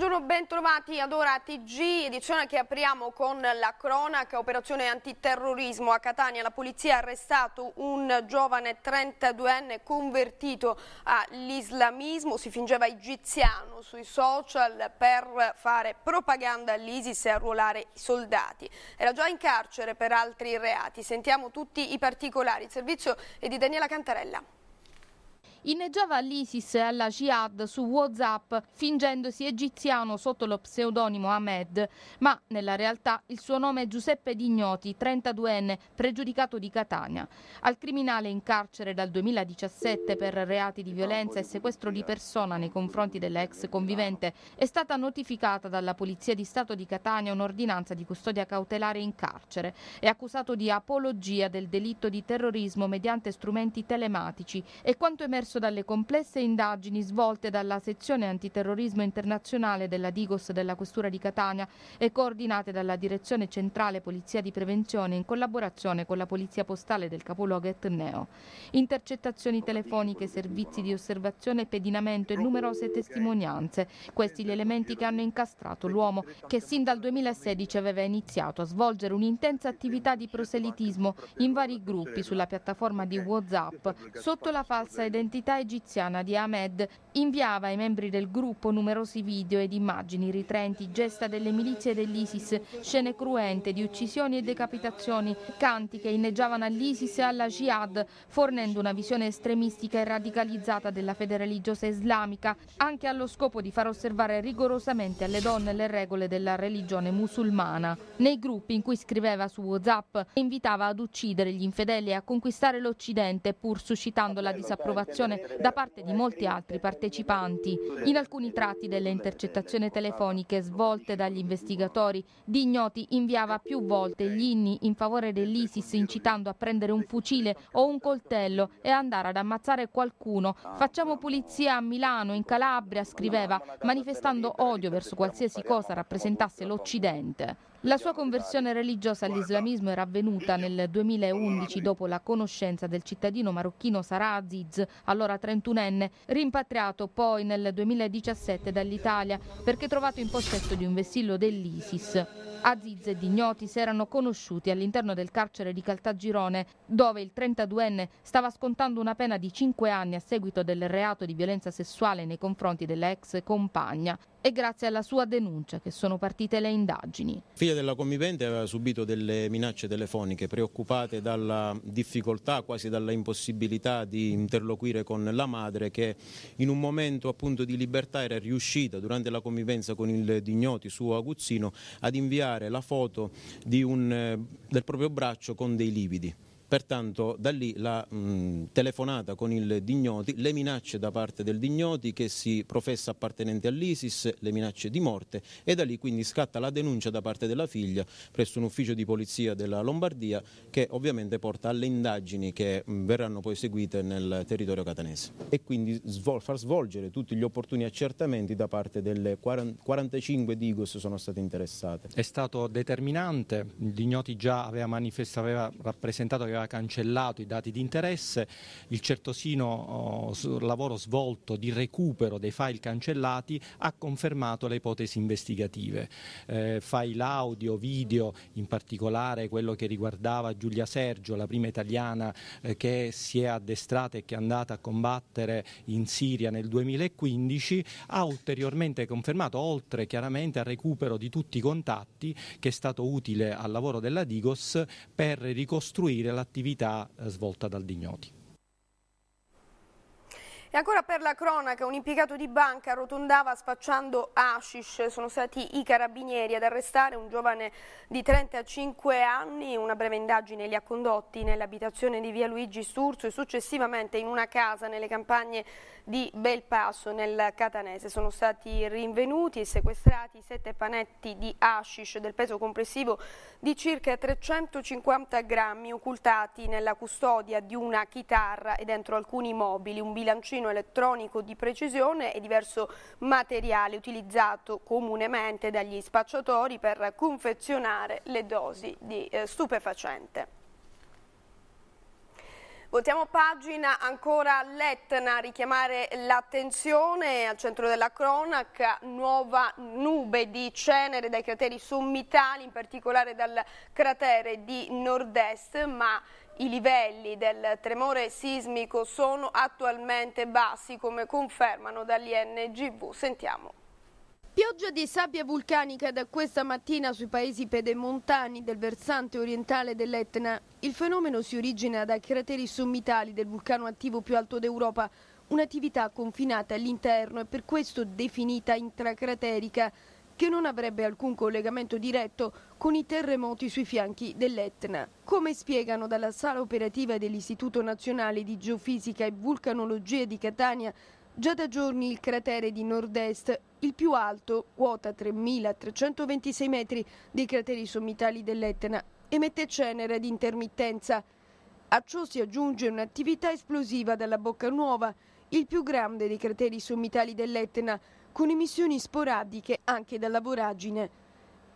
Buongiorno, bentrovati ad ora TG, edizione che apriamo con la cronaca, operazione antiterrorismo a Catania. La polizia ha arrestato un giovane 32enne convertito all'islamismo, si fingeva egiziano sui social per fare propaganda all'ISIS e arruolare i soldati. Era già in carcere per altri reati. Sentiamo tutti i particolari. Il servizio è di Daniela Cantarella. Inneggiava all'ISIS e alla Jihad su WhatsApp, fingendosi egiziano sotto lo pseudonimo Ahmed, ma nella realtà il suo nome è Giuseppe Dignoti, 32enne, pregiudicato di Catania. Al criminale in carcere dal 2017 per reati di violenza e sequestro di persona nei confronti dell'ex convivente è stata notificata dalla Polizia di Stato di Catania un'ordinanza di custodia cautelare in carcere. È accusato di apologia del delitto di terrorismo mediante strumenti telematici e quanto emerso emerso dalle complesse indagini svolte dalla sezione antiterrorismo internazionale della Digos della Questura di Catania e coordinate dalla Direzione Centrale Polizia di Prevenzione in collaborazione con la Polizia Postale del capoluogo Etneo. Intercettazioni telefoniche, servizi di osservazione, pedinamento e numerose testimonianze. Questi gli elementi che hanno incastrato l'uomo che sin dal 2016 aveva iniziato a svolgere un'intensa attività di proselitismo in vari gruppi sulla piattaforma di WhatsApp sotto la falsa identità l'identità egiziana di Ahmed, inviava ai membri del gruppo numerosi video ed immagini ritraenti gesta delle milizie dell'ISIS, scene cruente di uccisioni e decapitazioni, canti che inneggiavano all'ISIS e alla Jihad, fornendo una visione estremistica e radicalizzata della fede religiosa islamica, anche allo scopo di far osservare rigorosamente alle donne le regole della religione musulmana. Nei gruppi in cui scriveva su WhatsApp invitava ad uccidere gli infedeli e a conquistare l'Occidente, pur suscitando la disapprovazione comunicazione da parte di molti altri partecipanti. In alcuni tratti delle intercettazioni telefoniche svolte dagli investigatori, Dignoti inviava più volte gli inni in favore dell'ISIS incitando a prendere un fucile o un coltello e andare ad ammazzare qualcuno. Facciamo pulizia a Milano, in Calabria, scriveva, manifestando odio verso qualsiasi cosa rappresentasse l'Occidente. La sua conversione religiosa all'islamismo era avvenuta nel 2011 dopo la conoscenza del cittadino marocchino Sarah Aziz, allora 31enne, rimpatriato poi nel 2017 dall'Italia perché trovato in possesso di un vessillo dell'ISIS. Aziz e Dignoti si erano conosciuti all'interno del carcere di Caltagirone, dove il 32enne stava scontando una pena di 5 anni a seguito del reato di violenza sessuale nei confronti della ex compagna e grazie alla sua denuncia che sono partite le indagini. La figlia della convivente aveva subito delle minacce telefoniche preoccupate dalla difficoltà, quasi dalla impossibilità di interloquire con la madre che in un momento appunto di libertà era riuscita durante la convivenza con il Dignoti suo Aguzzino ad inviare pubblicare la foto un, eh, del proprio braccio con dei lividi. Pertanto da lì la mh, telefonata con il Dignoti, le minacce da parte del Dignoti che si professa appartenente all'ISIS, le minacce di morte e da lì quindi scatta la denuncia da parte della figlia presso un ufficio di polizia della Lombardia che ovviamente porta alle indagini che mh, verranno poi seguite nel territorio catanese e quindi svol far svolgere tutti gli opportuni accertamenti da parte delle 40, 45 Digos sono state interessate. È stato determinante, il Dignoti già aveva, manifestato, aveva rappresentato che aveva aveva cancellato i dati di interesse, il certosino oh, lavoro svolto di recupero dei file cancellati ha confermato le ipotesi investigative. Eh, file audio, video, in particolare quello che riguardava Giulia Sergio, la prima italiana eh, che si è addestrata e che è andata a combattere in Siria nel 2015, ha ulteriormente confermato, oltre chiaramente al recupero di tutti i contatti, che è stato utile al lavoro della Digos per ricostruire l'attività l'attività eh, svolta dal Dignoti. E ancora per la cronaca, un impiegato di banca arrotondava spacciando hashish. Sono stati i carabinieri ad arrestare un giovane di 35 anni. Una breve indagine li ha condotti nell'abitazione di via Luigi Sturzo e successivamente in una casa nelle campagne di Belpasso, nel Catanese. Sono stati rinvenuti e sequestrati sette panetti di hashish del peso complessivo di circa 350 grammi occultati nella custodia di una chitarra e dentro alcuni mobili, un bilancino elettronico di precisione e diverso materiale utilizzato comunemente dagli spacciatori per confezionare le dosi di eh, stupefacente. Voltiamo pagina ancora l'Etna, richiamare l'attenzione al centro della cronaca, nuova nube di cenere dai crateri sommitali, in particolare dal cratere di nord-est, ma i livelli del tremore sismico sono attualmente bassi, come confermano dall'INGV. Sentiamo. Pioggia di sabbia vulcanica da questa mattina sui paesi pedemontani del versante orientale dell'Etna. Il fenomeno si origina dai crateri sommitali del vulcano attivo più alto d'Europa, un'attività confinata all'interno e per questo definita intracraterica, che non avrebbe alcun collegamento diretto con i terremoti sui fianchi dell'Etna. Come spiegano dalla sala operativa dell'Istituto Nazionale di Geofisica e Vulcanologia di Catania, Già da giorni il cratere di nord-est, il più alto, quota 3.326 metri, dei crateri sommitali dell'Etna, emette cenere ad intermittenza. A ciò si aggiunge un'attività esplosiva dalla Bocca Nuova, il più grande dei crateri sommitali dell'Etna, con emissioni sporadiche anche dalla voragine.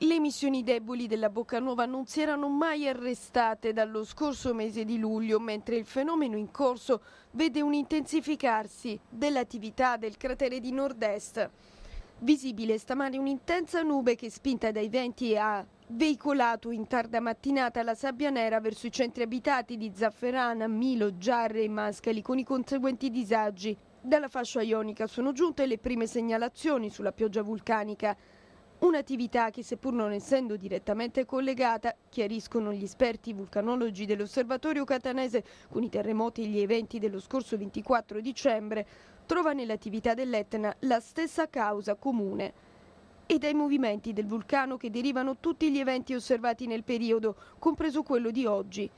Le emissioni deboli della Bocca Nuova non si erano mai arrestate dallo scorso mese di luglio, mentre il fenomeno in corso vede un intensificarsi dell'attività del cratere di nord-est. Visibile stamani un'intensa nube che spinta dai venti ha veicolato in tarda mattinata la sabbia nera verso i centri abitati di Zafferana, Milo, Giarre e Mascali con i conseguenti disagi. Dalla fascia ionica sono giunte le prime segnalazioni sulla pioggia vulcanica. Un'attività che seppur non essendo direttamente collegata, chiariscono gli esperti vulcanologi dell'osservatorio catanese con i terremoti e gli eventi dello scorso 24 dicembre, trova nell'attività dell'Etna la stessa causa comune e dai movimenti del vulcano che derivano tutti gli eventi osservati nel periodo, compreso quello di oggi.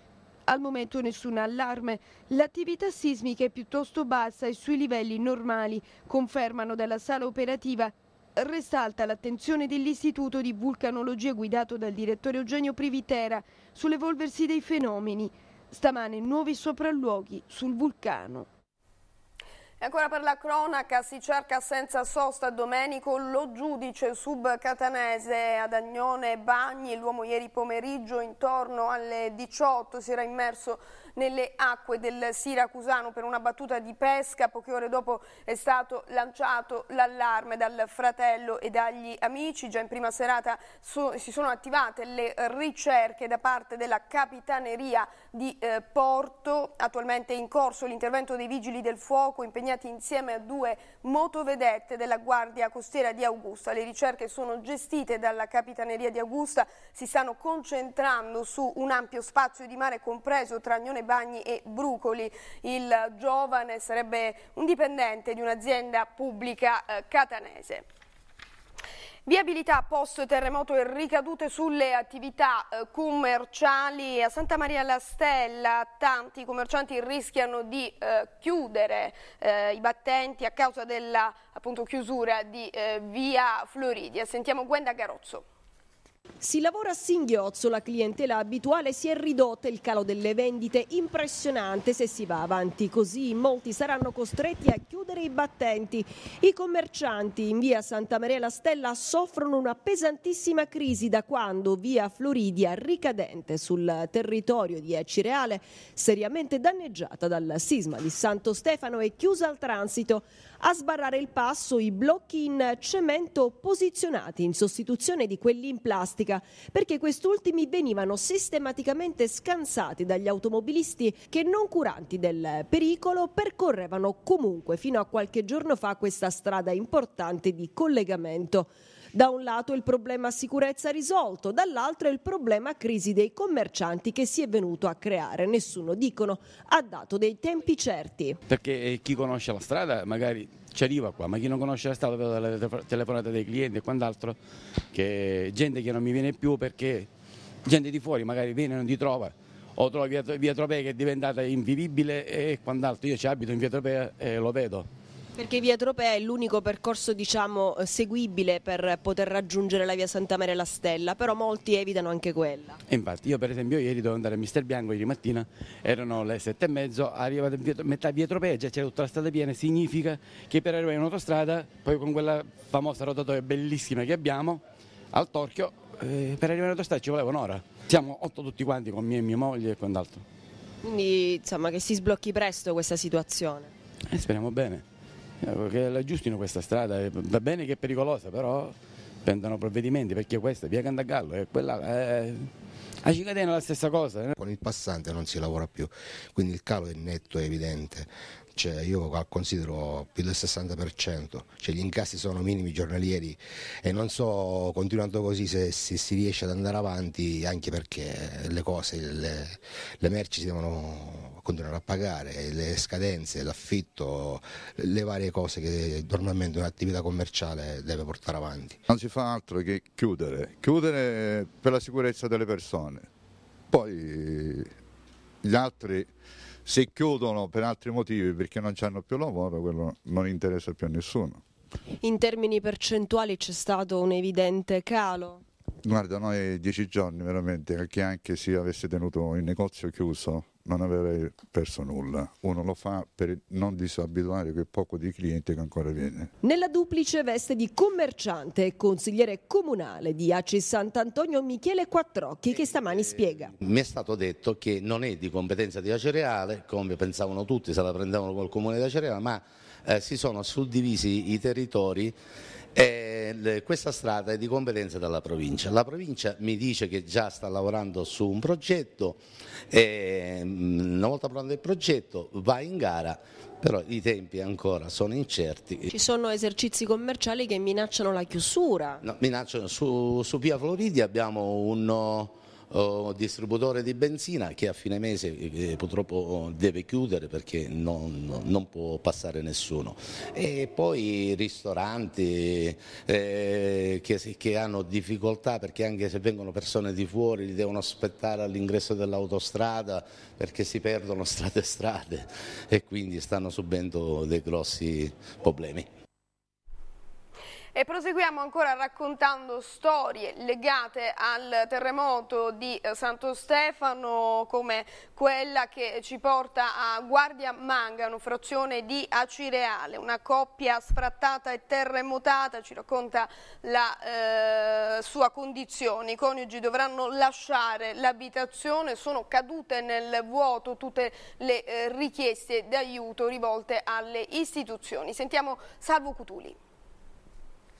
Al momento nessun allarme, l'attività sismica è piuttosto bassa e sui livelli normali, confermano dalla sala operativa risalta l'attenzione dell'Istituto di Vulcanologia guidato dal direttore Eugenio Privitera sull'evolversi dei fenomeni. Stamane nuovi sopralluoghi sul vulcano. E ancora per la cronaca si cerca senza sosta Domenico lo giudice subcatanese ad Agnone Bagni. L'uomo ieri pomeriggio intorno alle 18 si era immerso nelle acque del Siracusano per una battuta di pesca. Poche ore dopo è stato lanciato l'allarme dal fratello e dagli amici. Già in prima serata so, si sono attivate le ricerche da parte della Capitaneria di eh, Porto. Attualmente è in corso l'intervento dei Vigili del Fuoco impegnati insieme a due motovedette della Guardia Costiera di Augusta. Le ricerche sono gestite dalla Capitaneria di Augusta, si stanno concentrando su un ampio spazio di mare compreso tra Agnone Bagni e Brucoli. Il giovane sarebbe un dipendente di un'azienda pubblica eh, catanese. Viabilità post terremoto e ricadute sulle attività eh, commerciali a Santa Maria la Stella. Tanti commercianti rischiano di eh, chiudere eh, i battenti a causa della appunto, chiusura di eh, via Floridia. Sentiamo Gwenda Garozzo. Si lavora a singhiozzo, la clientela abituale si è ridotta, il calo delle vendite impressionante se si va avanti così molti saranno costretti a chiudere i battenti. I commercianti in via Santa Maria la Stella soffrono una pesantissima crisi da quando via Floridia ricadente sul territorio di Ecireale seriamente danneggiata dal sisma di Santo Stefano è chiusa al transito. A sbarrare il passo i blocchi in cemento posizionati in sostituzione di quelli in plastica, perché quest'ultimi venivano sistematicamente scansati dagli automobilisti che non curanti del pericolo percorrevano comunque fino a qualche giorno fa questa strada importante di collegamento. Da un lato il problema sicurezza risolto, dall'altro il problema crisi dei commercianti che si è venuto a creare. Nessuno, dicono, ha dato dei tempi certi. Perché eh, chi conosce la strada magari ci arriva qua, ma chi non conosce la strada vedo dalle telefonate dei clienti e quant'altro, che gente che non mi viene più perché gente di fuori magari viene e non ti trova o trovi via, via Tropea che è diventata invivibile e quant'altro. Io ci abito in via Tropea e lo vedo. Perché via Tropea è l'unico percorso diciamo, eh, seguibile per poter raggiungere la via Santa Maria la Stella, però molti evitano anche quella. E infatti io per esempio ieri dovevo andare a Mister Bianco, ieri mattina erano le sette e mezzo, arriva a metà via Tropea, già c'era tutta la strada piena, significa che per arrivare in autostrada, poi con quella famosa rotatoria bellissima che abbiamo, al Torchio, eh, per arrivare in autostrada ci voleva un'ora. Siamo otto tutti quanti con me e mia moglie e quant'altro. Quindi insomma che si sblocchi presto questa situazione. eh, speriamo bene. Eh, che la giustino questa strada, eh, va bene che è pericolosa, però prendano provvedimenti perché questa è via Cantagallo e eh, quella è... a Cicatena è la stessa cosa. Con il passante non si lavora più, quindi il calo è netto, è evidente cioè io considero più del 60%, cioè gli incassi sono minimi giornalieri e non so continuando così se, se si riesce ad andare avanti anche perché le cose, le, le merci si devono continuare a pagare, le scadenze, l'affitto, le varie cose che normalmente un'attività commerciale deve portare avanti. Non si fa altro che chiudere, chiudere per la sicurezza delle persone, poi gli altri se chiudono per altri motivi perché non hanno più lavoro, quello non interessa più a nessuno. In termini percentuali c'è stato un evidente calo? Guarda, noi dieci giorni veramente, perché anche se avesse tenuto il negozio chiuso, non avrei perso nulla. Uno lo fa per non disabituare quel poco di cliente che ancora viene. Nella duplice veste di commerciante e consigliere comunale di Aci Sant'Antonio Michele Quattrocchi che stamani eh, spiega. Mi è stato detto che non è di competenza di Acereale, come pensavano tutti, se la prendevano col comune di Acereale, ma eh, si sono suddivisi i territori eh, questa strada è di competenza della provincia. La provincia mi dice che già sta lavorando su un progetto, eh, una volta pronto il progetto va in gara, però i tempi ancora sono incerti. Ci sono esercizi commerciali che minacciano la chiusura? No, minacciano. Su, su Via Floridi abbiamo un eh, distributore di benzina che a fine mese eh, eh, purtroppo deve chiudere perché non, non, può passare nessuno. E poi ristoranti eh, che, che, hanno difficoltà perché anche se vengono persone di fuori li devono aspettare all'ingresso dell'autostrada perché si perdono strade e strade e quindi stanno subendo dei grossi problemi. E proseguiamo ancora raccontando storie legate al terremoto di eh, Santo Stefano come quella che ci porta a Guardia Mangano, frazione di Acireale, una coppia sfrattata e terremotata, ci racconta la eh, sua condizione. I coniugi dovranno lasciare l'abitazione, sono cadute nel vuoto tutte le eh, richieste d'aiuto rivolte alle istituzioni. Sentiamo Salvo Cutuli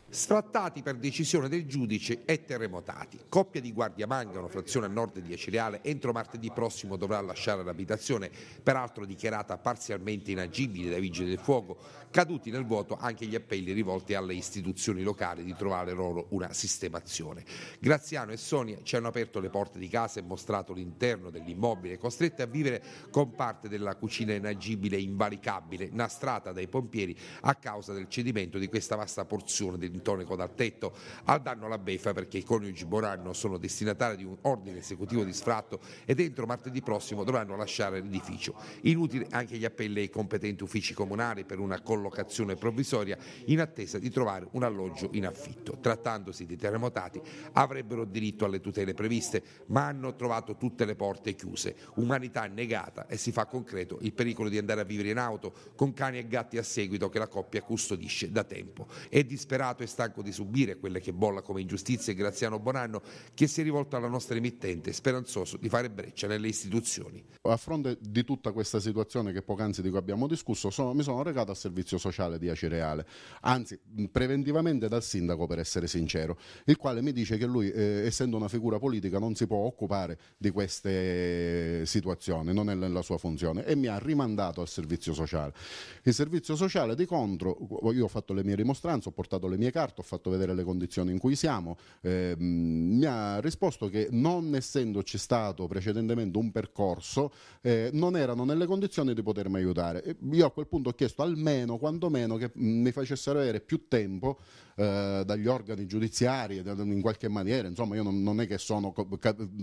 sfrattati per decisione del giudice e terremotati. Coppia di Guardia Mangano, frazione a nord di Acireale, entro martedì prossimo dovrà lasciare l'abitazione, peraltro dichiarata parzialmente inagibile dai vigili del fuoco, caduti nel vuoto anche gli appelli rivolti alle istituzioni locali di trovare loro una sistemazione. Graziano e Sonia ci hanno aperto le porte di casa e mostrato l'interno dell'immobile, costrette a vivere con parte della cucina inagibile e invalicabile, nastrata dai pompieri a causa del cedimento di questa vasta porzione del lintonico dal tetto, al danno alla beffa perché i coniugi Boranno sono destinatari di un ordine esecutivo di sfratto e entro martedì prossimo dovranno lasciare l'edificio. Inutili anche gli appelli ai competenti uffici comunali per una collocazione provvisoria in attesa di trovare un alloggio in affitto. Trattandosi di terremotati avrebbero diritto alle tutele previste, ma hanno trovato tutte le porte chiuse. Umanità negata e si fa concreto il pericolo di andare a vivere in auto con cani e gatti a seguito che la coppia custodisce da tempo. È disperato e è stanco di subire quelle che bolla come ingiustizie e Graziano Bonanno, che si è rivolto alla nostra emittente, speranzoso di fare breccia nelle istituzioni. A fronte di tutta questa situazione che poc'anzi di cui abbiamo discusso, sono, mi sono recato al servizio sociale di Acireale, anzi preventivamente dal sindaco per essere sincero, il quale mi dice che lui, eh, essendo una figura politica, non si può occupare di queste situazioni, non è nella sua funzione, e mi ha rimandato al servizio sociale. Il servizio sociale di contro, io ho fatto le mie rimostranze, ho portato le mie carte, ho fatto vedere le condizioni in cui siamo, eh, mi ha risposto che non essendoci stato precedentemente un percorso eh, non erano nelle condizioni di potermi aiutare. io a quel punto ho chiesto almeno, quantomeno, che mi facessero avere più tempo eh, dagli organi giudiziari in qualche maniera, insomma io non, non è che sono,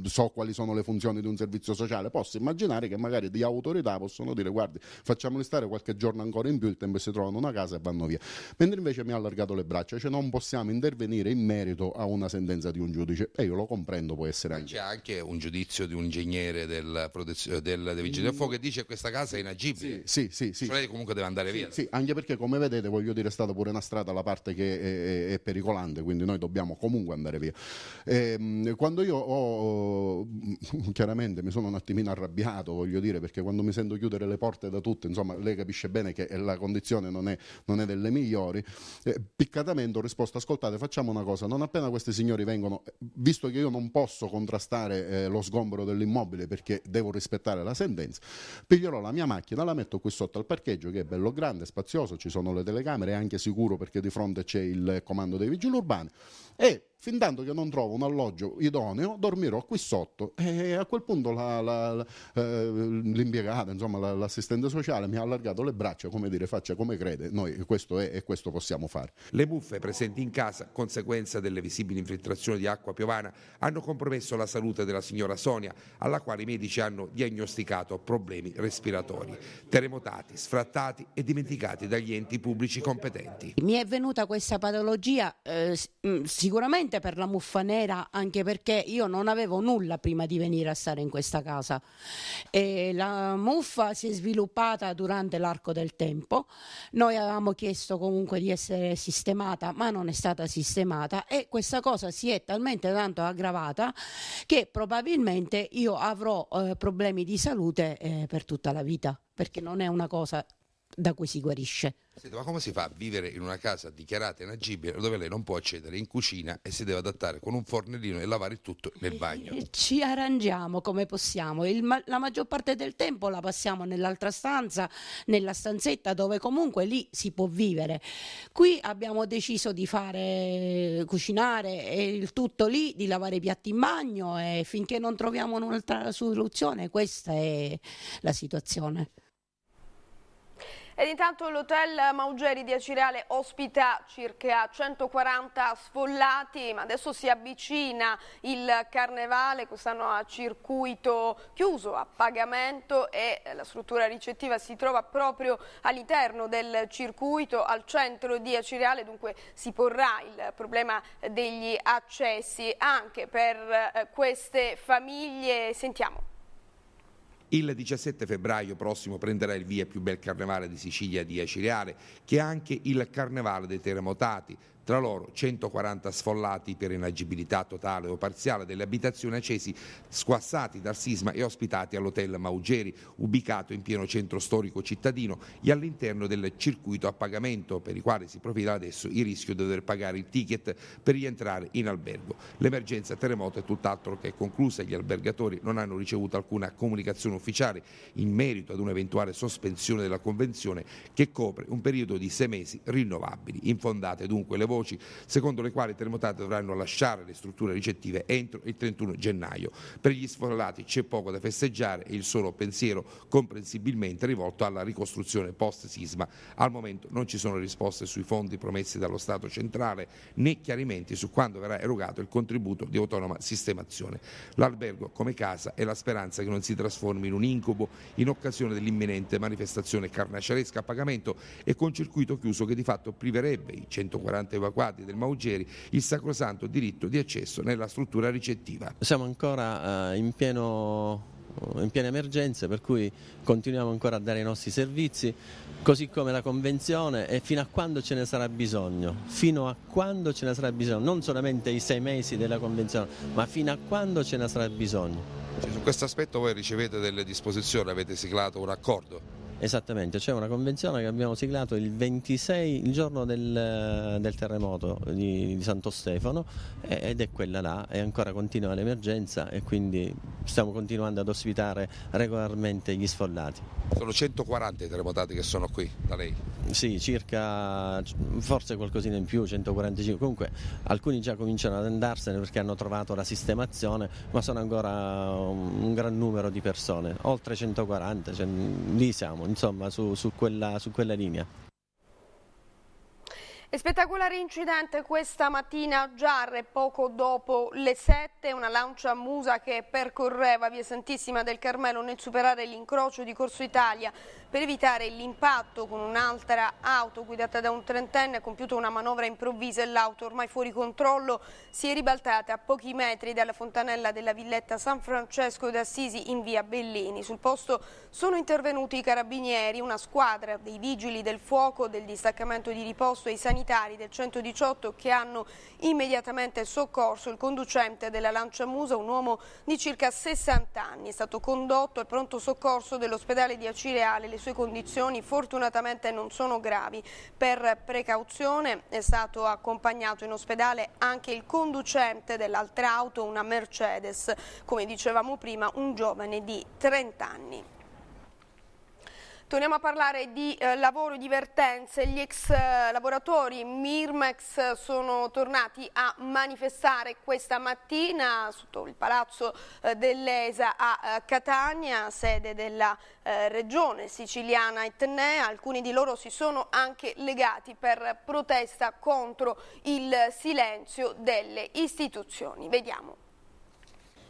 so quali sono le funzioni di un servizio sociale, posso immaginare che magari di autorità possono dire guardi facciamoli stare qualche giorno ancora in più, il tempo si trovano una casa e vanno via, mentre invece mi ha allargato le braccia, cioè non possiamo intervenire in merito a una sentenza di un giudice e io lo comprendo può essere anche. C'è anche un giudizio di un ingegnere del, protezio, eh, del, del Vigile del Fuoco che dice che questa casa è inagibile, sì, sì, sì, sì. cioè comunque deve andare sì, via. Sì, anche perché come vedete voglio dire è stata pure una strada la parte che... È, eh, è, pericolante, quindi noi dobbiamo comunque andare via. E, ehm, quando io ho, chiaramente mi sono un attimino arrabbiato, voglio dire, perché quando mi sento chiudere le porte da tutte, insomma, lei capisce bene che la condizione non è, non è delle migliori, eh, piccatamente ho risposto, ascoltate, facciamo una cosa, non appena questi signori vengono, visto che io non posso contrastare eh, lo sgombero dell'immobile perché devo rispettare la sentenza, piglierò la mia macchina, la metto qui sotto al parcheggio che è bello grande, spazioso, ci sono le telecamere, è anche sicuro perché di fronte c'è il comando dei vigili urbani e fin tanto che non trovo un alloggio idoneo, dormirò qui sotto. E a quel punto la, la, la, eh, l'impiegata, insomma, l'assistente sociale mi ha allargato le braccia, come dire, faccia come crede, noi questo è e questo possiamo fare. Le muffe presenti in casa, conseguenza delle visibili infiltrazioni di acqua piovana, hanno compromesso la salute della signora Sonia, alla quale i medici hanno diagnosticato problemi respiratori, terremotati, sfrattati e dimenticati dagli enti pubblici competenti. Mi è venuta questa patologia eh, mm, sicuramente veramente per la muffa nera anche perché io non avevo nulla prima di venire a stare in questa casa. E la muffa si è sviluppata durante l'arco del tempo. Noi avevamo chiesto comunque di essere sistemata, ma non è stata sistemata e questa cosa si è talmente tanto aggravata che probabilmente io avrò eh, problemi di salute eh, per tutta la vita perché non è una cosa da cui si guarisce. Senta, ma come si fa a vivere in una casa dichiarata inagibile dove lei non può accedere in cucina e si deve adattare con un fornellino e lavare tutto nel bagno? Ci arrangiamo come possiamo. Il, ma, la maggior parte del tempo la passiamo nell'altra stanza, nella stanzetta dove comunque lì si può vivere. Qui abbiamo deciso di fare cucinare e il tutto lì, di lavare i piatti in bagno e finché non troviamo un'altra soluzione questa è la situazione. Ed intanto l'hotel Maugeri di Acireale ospita circa 140 sfollati, ma adesso si avvicina il carnevale, quest'anno a circuito chiuso, a pagamento e la struttura ricettiva si trova proprio all'interno del circuito, al centro di Acireale, dunque si porrà il problema degli accessi anche per eh, queste famiglie. Sentiamo. Il 17 febbraio prossimo prenderà il via il più bel carnevale di Sicilia di Acireale, che è anche il carnevale dei terremotati, tra loro 140 sfollati per inagibilità totale o parziale delle abitazioni accesi, squassati dal sisma e ospitati all'hotel Maugeri, ubicato in pieno centro storico cittadino e all'interno del circuito a pagamento, per i quali si profila adesso il rischio di dover pagare il ticket per rientrare in albergo. L'emergenza terremoto è tutt'altro che conclusa, gli albergatori non hanno ricevuto alcuna comunicazione ufficiale in merito ad un'eventuale sospensione della convenzione che copre un periodo di sei mesi rinnovabili. Infondate dunque le voci, secondo le quali i terremotati dovranno lasciare le strutture ricettive entro il 31 gennaio. Per gli sfollati c'è poco da festeggiare e il solo pensiero comprensibilmente rivolto alla ricostruzione post-sisma. Al momento non ci sono risposte sui fondi promessi dallo Stato centrale né chiarimenti su quando verrà erogato il contributo di autonoma sistemazione. L'albergo come casa è la speranza che non si trasformi in un incubo in occasione dell'imminente manifestazione carnaciaresca a pagamento e con circuito chiuso che di fatto priverebbe i 140 euro evacuati del Maugeri il sacrosanto diritto di accesso nella struttura ricettiva. Siamo ancora eh, in pieno in piena emergenza per cui continuiamo ancora a dare i nostri servizi così come la convenzione e fino a quando ce ne sarà bisogno fino a quando ce ne sarà bisogno non solamente i sei mesi della convenzione ma fino a quando ce ne sarà bisogno su questo aspetto voi ricevete delle disposizioni avete siglato un accordo? Esattamente, c'è una convenzione che abbiamo siglato il 26, il giorno del, del terremoto di, di, Santo Stefano ed è quella là è ancora continua l'emergenza e quindi stiamo continuando ad ospitare regolarmente gli sfollati. Sono 140 i terremotati che sono qui da lei? Sì, circa forse qualcosina in più, 145, comunque alcuni già cominciano ad andarsene perché hanno trovato la sistemazione ma sono ancora un, un gran numero di persone, oltre 140, cioè, lì siamo insomma, su, su, quella, su quella linea. E spettacolare incidente questa mattina a Giarre, poco dopo le 7, una lancia musa che percorreva via Santissima del Carmelo nel superare l'incrocio di Corso Italia per evitare l'impatto con un'altra auto guidata da un trentenne ha compiuto una manovra improvvisa e l'auto ormai fuori controllo si è ribaltata a pochi metri dalla fontanella della villetta San Francesco d'Assisi in via Bellini. Sul posto sono intervenuti i carabinieri, una squadra dei vigili del fuoco, del distaccamento di riposto e i sanitari sanitari del 118 che hanno immediatamente soccorso il conducente della Lancia Musa, un uomo di circa 60 anni. È stato condotto al pronto soccorso dell'ospedale di Acireale. Le sue condizioni fortunatamente non sono gravi. Per precauzione è stato accompagnato in ospedale anche il conducente dell'altra auto, una Mercedes, come dicevamo prima, un giovane di 30 anni. Torniamo a parlare di eh, lavoro e divertenze. Gli ex eh, lavoratori Mirmex sono tornati a manifestare questa mattina sotto il palazzo eh, dell'ESA a eh, Catania, sede della eh, regione siciliana Etnea. Alcuni di loro si sono anche legati per protesta contro il silenzio delle istituzioni. Vediamo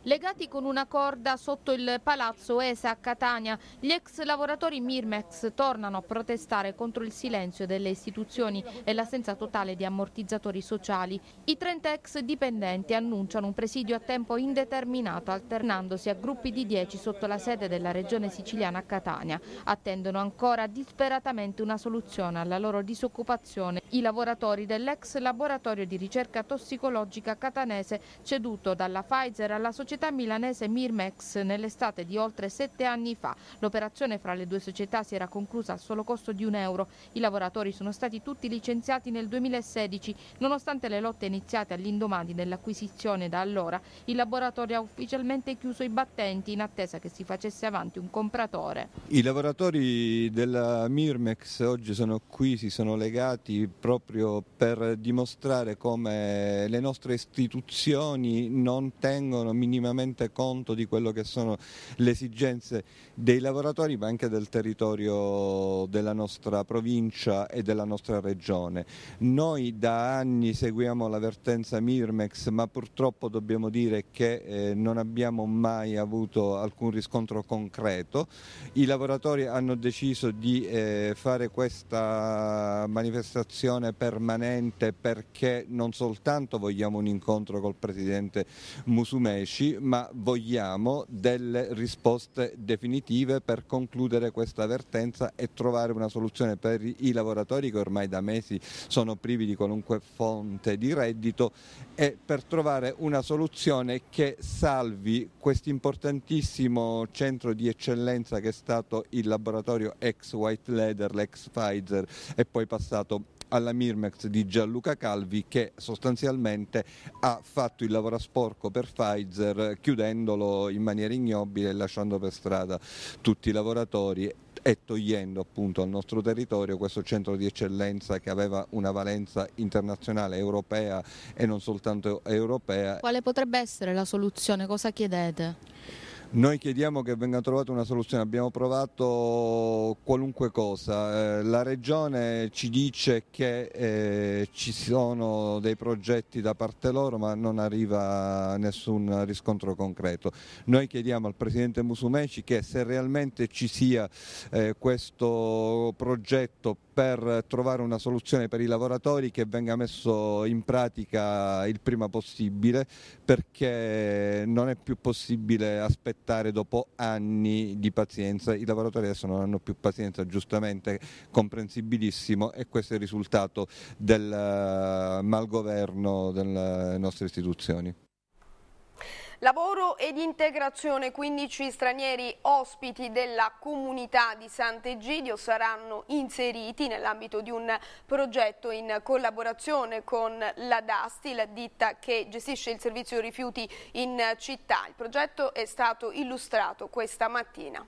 legati con una corda sotto il palazzo ESA a Catania. Gli ex lavoratori Mirmex tornano a protestare contro il silenzio delle istituzioni e l'assenza totale di ammortizzatori sociali. I 30 ex dipendenti annunciano un presidio a tempo indeterminato alternandosi a gruppi di 10 sotto la sede della regione siciliana a Catania. Attendono ancora disperatamente una soluzione alla loro disoccupazione. I lavoratori dell'ex laboratorio di ricerca tossicologica catanese ceduto dalla Pfizer alla società società milanese Mirmex nell'estate di oltre sette anni fa. L'operazione fra le due società si era conclusa al solo costo di un euro. I lavoratori sono stati tutti licenziati nel 2016, nonostante le lotte iniziate all'indomani dell'acquisizione da allora. Il laboratorio ha ufficialmente chiuso i battenti in attesa che si facesse avanti un compratore. I lavoratori della Mirmex oggi sono qui, si sono legati proprio per dimostrare come le nostre istituzioni non tengono minimamente minimamente conto di quello che sono le esigenze dei lavoratori ma anche del territorio della nostra provincia e della nostra regione. Noi da anni seguiamo l'avvertenza Mirmex ma purtroppo dobbiamo dire che eh, non abbiamo mai avuto alcun riscontro concreto. I lavoratori hanno deciso di eh, fare questa manifestazione permanente perché non soltanto vogliamo un incontro col presidente Musumeci ma vogliamo delle risposte definitive per concludere questa vertenza e trovare una soluzione per i lavoratori che ormai da mesi sono privi di qualunque fonte di reddito e per trovare una soluzione che salvi questo importantissimo centro di eccellenza che è stato il laboratorio ex White Leather, l'ex Pfizer e poi passato alla Mirmex di Gianluca Calvi che sostanzialmente ha fatto il lavoro a sporco per Pfizer chiudendolo in maniera ignobile e lasciando per strada tutti i lavoratori e togliendo appunto al nostro territorio questo centro di eccellenza che aveva una valenza internazionale, europea e non soltanto europea. Quale potrebbe essere la soluzione? Cosa chiedete? Noi chiediamo che venga trovata una soluzione, abbiamo provato qualunque cosa, eh, la Regione ci dice che eh, ci sono dei progetti da parte loro ma non arriva nessun riscontro concreto. Noi chiediamo al Presidente Musumeci che se realmente ci sia eh, questo progetto per trovare una soluzione per i lavoratori che venga messo in pratica il prima possibile perché non è più possibile aspettare aspettare dopo anni di pazienza, i lavoratori adesso non hanno più pazienza, giustamente comprensibilissimo e questo è il risultato del eh, malgoverno delle nostre istituzioni. Lavoro ed integrazione, 15 stranieri ospiti della comunità di Sant'Egidio saranno inseriti nell'ambito di un progetto in collaborazione con la DASTI, la ditta che gestisce il servizio rifiuti in città. Il progetto è stato illustrato questa mattina.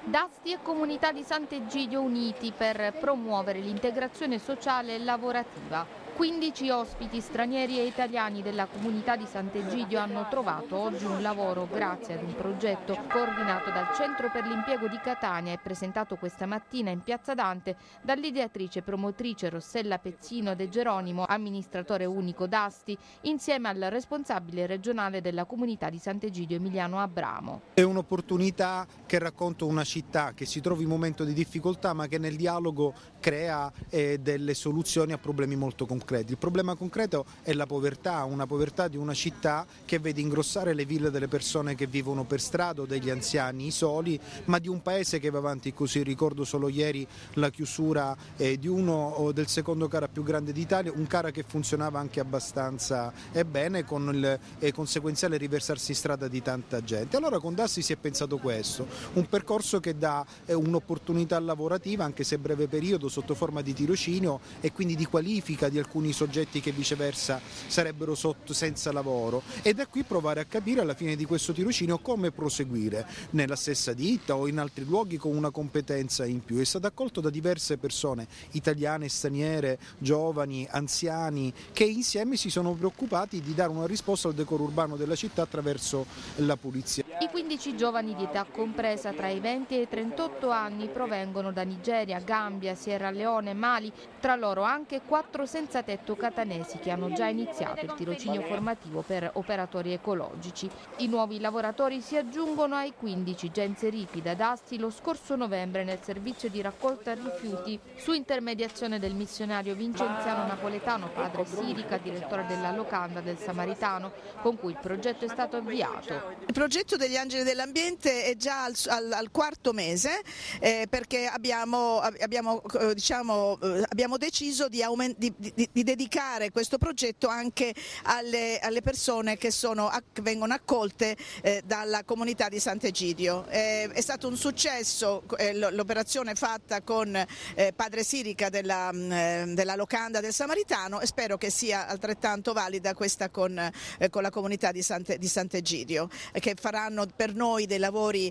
Dasti e Comunità di Sant'Egidio uniti per promuovere l'integrazione sociale e lavorativa. 15 ospiti stranieri e italiani della comunità di Sant'Egidio hanno trovato oggi un lavoro grazie ad un progetto coordinato dal Centro per l'Impiego di Catania e presentato questa mattina in Piazza Dante dall'ideatrice e promotrice Rossella Pezzino De Geronimo, amministratore unico d'Asti, insieme al responsabile regionale della comunità di Sant'Egidio Emiliano Abramo. È un'opportunità che racconta una città che si trova in un momento di difficoltà ma che nel dialogo crea eh, delle soluzioni a problemi molto concreti concreti. Il problema concreto è la povertà, una povertà di una città che vede ingrossare le ville delle persone che vivono per strada o degli anziani, soli, ma di un paese che va avanti così. Ricordo solo ieri la chiusura eh, di uno o del secondo cara più grande d'Italia, un cara che funzionava anche abbastanza eh, bene con il eh, conseguenziale riversarsi in strada di tanta gente. Allora con Dassi si è pensato questo, un percorso che dà eh, un'opportunità lavorativa anche se breve periodo sotto forma di tirocinio e quindi di qualifica di alcuni alcuni soggetti che viceversa sarebbero sotto, senza lavoro e da qui provare a capire alla fine di questo tirocinio come proseguire nella stessa ditta o in altri luoghi con una competenza in più. È stato accolto da diverse persone, italiane, straniere, giovani, anziani, che insieme si sono preoccupati di dare una risposta al decoro urbano della città attraverso la pulizia. I 15 giovani di età compresa tra i 20 e i 38 anni provengono da Nigeria, Gambia, Sierra Leone, Mali, tra loro anche quattro senza Catetto Catanesi che hanno già iniziato il tirocinio formativo per operatori ecologici. I nuovi lavoratori si aggiungono ai 15 già inseriti da Dasti lo scorso novembre nel servizio di raccolta rifiuti su intermediazione del missionario Vincenziano Napoletano, padre Sirica, direttore della locanda del Samaritano, con cui il progetto è stato avviato. Il progetto degli Angeli dell'Ambiente è già al, al, al quarto mese eh, perché abbiamo, abbiamo, eh, diciamo, eh, abbiamo deciso di, aument- di, di, di dedicare questo progetto anche alle, alle persone che, sono, vengono accolte eh, dalla comunità di Sant'Egidio. Eh, è stato un successo eh, l'operazione fatta con eh, Padre Sirica della, mm, eh, della, locanda del Samaritano e spero che sia altrettanto valida questa con, con la comunità di, Sante, di Sant'Egidio che faranno per noi dei lavori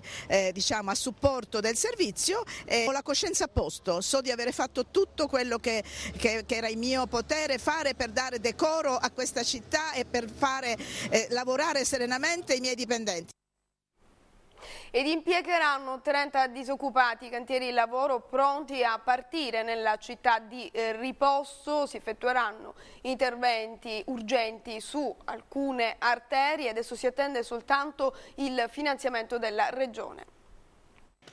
diciamo, a supporto del servizio e ho la coscienza a posto, so di avere fatto tutto quello che, che, che era il mio potere poter fare per dare decoro a questa città e per fare eh, lavorare serenamente i miei dipendenti ed impiegheranno 30 disoccupati cantieri di lavoro pronti a partire nella città di eh, riposo. Si effettueranno interventi urgenti su alcune arterie. Adesso si attende soltanto il finanziamento della Regione.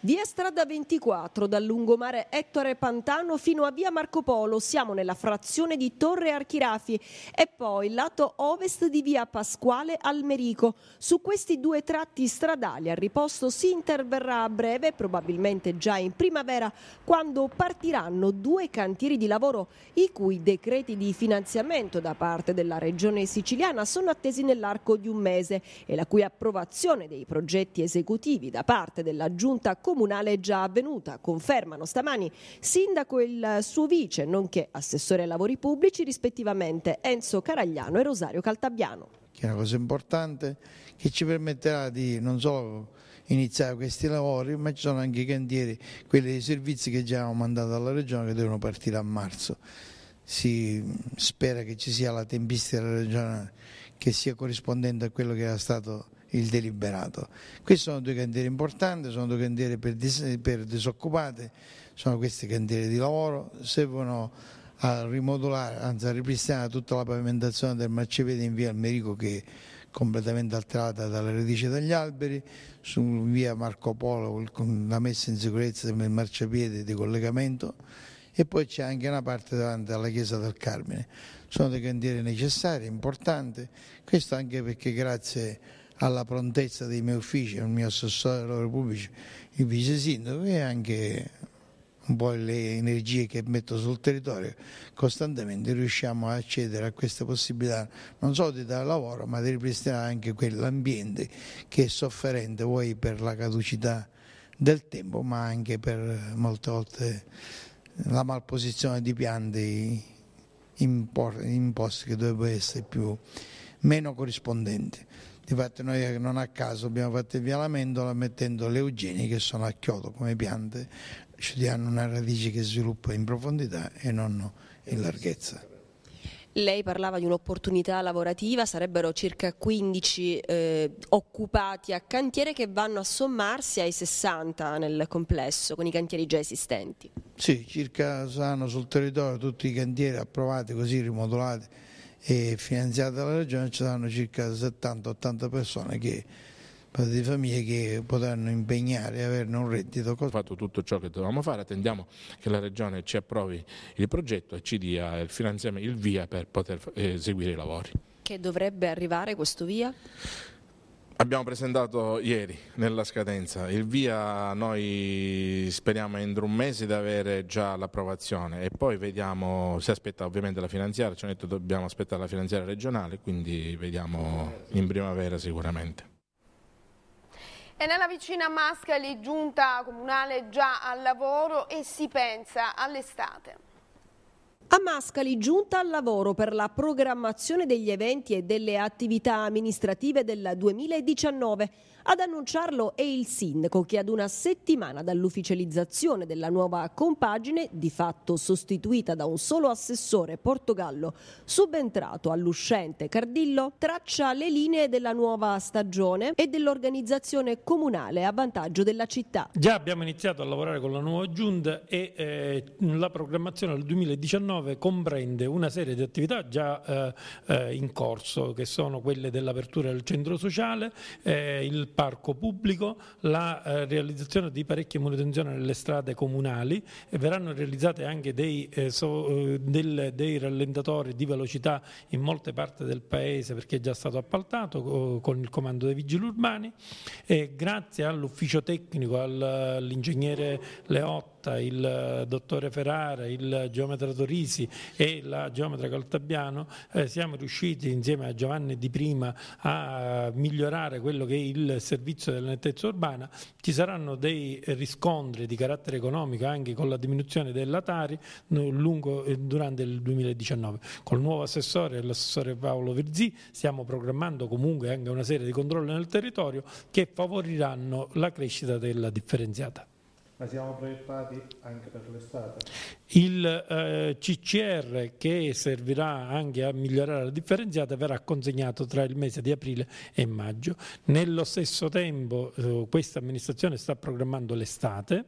Via strada 24, dal lungomare Ettore Pantano fino a via Marco Polo, siamo nella frazione di Torre Archirafi e poi lato ovest di via Pasquale Almerico. Su questi due tratti stradali a riposto si interverrà a breve, probabilmente già in primavera, quando partiranno due cantieri di lavoro i cui decreti di finanziamento da parte della regione siciliana sono attesi nell'arco di un mese e la cui approvazione dei progetti esecutivi da parte della giunta comunitaria comunale già avvenuta, confermano stamani sindaco e il suo vice, nonché assessore ai lavori pubblici, rispettivamente Enzo Caragliano e Rosario Caltabiano. Che è una cosa importante che ci permetterà di non solo iniziare questi lavori, ma ci sono anche i cantieri, quelli dei servizi che già abbiamo mandato alla Regione che devono partire a marzo. Si spera che ci sia la tempistica della Regione che sia corrispondente a quello che era stato il deliberato. Queste sono due cantiere importanti, sono due cantiere per, dis- per disoccupate, sono queste cantiere di lavoro, servono a rimodulare, anzi a ripristinare tutta la pavimentazione del marciapiede in via Almerico che è completamente alterata dalle radici degli alberi, su via Marco Polo con la messa in sicurezza del marciapiede di collegamento e poi c'è anche una parte davanti alla chiesa del Carmine. Sono dei cantieri necessari, importanti, questo anche perché grazie a alla prontezza dei miei uffici, al mio assessore del lavoro pubblico, il vice sindaco e anche un po' le energie che metto sul territorio, costantemente riusciamo a accedere a questa possibilità non solo di dare lavoro ma di ripristinare anche quell'ambiente che è sofferente vuoi per la caducità del tempo ma anche per molte volte la malposizione di piante in posti che dovrebbero essere più, meno corrispondenti. Infatti noi non a caso abbiamo fatto il via l'amendola mettendo le eugenie che sono a chiodo come piante, ci hanno una radice che sviluppa in profondità e non in larghezza. Lei parlava di un'opportunità lavorativa, sarebbero circa 15 eh, occupati a cantiere che vanno a sommarsi ai 60 nel complesso con i cantieri già esistenti. Sì, circa saranno sul territorio tutti i cantieri approvati così rimodulati e finanziata dalla regione ci saranno circa 70-80 persone che di famiglie che potranno impegnare e averne un reddito. Abbiamo fatto tutto ciò che dovevamo fare, attendiamo che la Regione ci approvi il progetto e ci dia il finanziamento, il via per poter eh, eseguire i lavori. Che dovrebbe arrivare questo via? Abbiamo presentato ieri nella scadenza il via, noi speriamo entro un mese di avere già l'approvazione e poi vediamo, si aspetta ovviamente la finanziaria, ci hanno detto dobbiamo aspettare la finanziaria regionale, quindi vediamo in primavera sicuramente. E nella vicina Mascali giunta comunale già al lavoro e si pensa all'estate. A Mascali, giunta al lavoro per la programmazione degli eventi e delle attività amministrative del 2019, ad annunciarlo è il sindaco che ad una settimana dall'ufficializzazione della nuova compagine, di fatto sostituita da un solo assessore Portogallo, subentrato all'uscente Cardillo, traccia le linee della nuova stagione e dell'organizzazione comunale a vantaggio della città. Già abbiamo iniziato a lavorare con la nuova giunta e eh, la programmazione del 2019 comprende una serie di attività già eh, eh, in corso, che sono quelle dell'apertura del centro sociale, eh, il parco pubblico, la eh, realizzazione di parecchie manutenzioni nelle strade comunali e verranno realizzate anche dei, eh, so, eh, del, dei rallentatori di velocità in molte parti del paese perché è già stato appaltato con il comando dei vigili urbani e grazie all'ufficio tecnico, all'ingegnere Leotta, il eh, dottore Ferrara, il geometra Torisi e la geometra Caltabiano, eh, siamo riusciti insieme a Giovanni Di Prima a migliorare quello che è il del servizio della nettezza urbana, ci saranno dei riscontri di carattere economico anche con la diminuzione della Tari lungo, eh, durante il 2019. Col nuovo assessore, l'assessore Paolo Virzì, stiamo programmando comunque anche una serie di controlli nel territorio che favoriranno la crescita della differenziata. Ma siamo proiettati anche per l'estate? Il eh, CCR che servirà anche a migliorare la differenziata verrà consegnato tra il mese di aprile e maggio. Nello stesso tempo eh, questa amministrazione sta programmando l'estate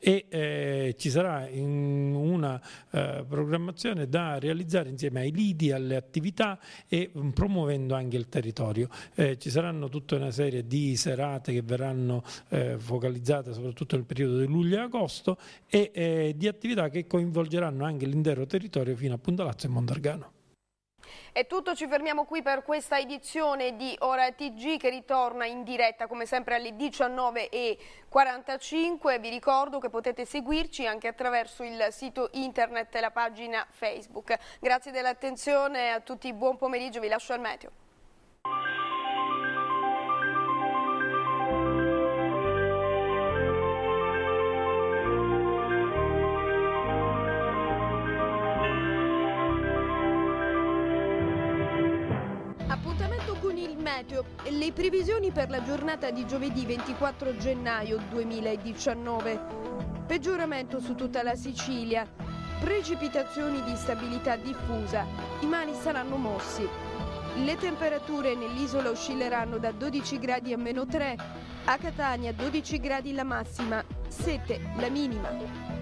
e eh, ci sarà una eh, programmazione da realizzare insieme ai lidi, alle attività e um, promuovendo anche il territorio. Eh, ci saranno tutta una serie di serate che verranno eh, focalizzate soprattutto nel periodo di luglio e agosto e eh, di attività che con coinvolgeranno anche l'intero territorio fino a Puntalazzo e Mondargano. È tutto, ci fermiamo qui per questa edizione di Ora TG che ritorna in diretta come sempre alle 19.45. Vi ricordo che potete seguirci anche attraverso il sito internet e la pagina Facebook. Grazie dell'attenzione a tutti, buon pomeriggio, vi lascio al meteo. il meteo. Le previsioni per la giornata di giovedì 24 gennaio 2019. Peggioramento su tutta la Sicilia. Precipitazioni di stabilità diffusa. I mari saranno mossi. Le temperature nell'isola oscilleranno da 12 gradi a meno 3, a Catania 12 gradi la massima, 7 la minima.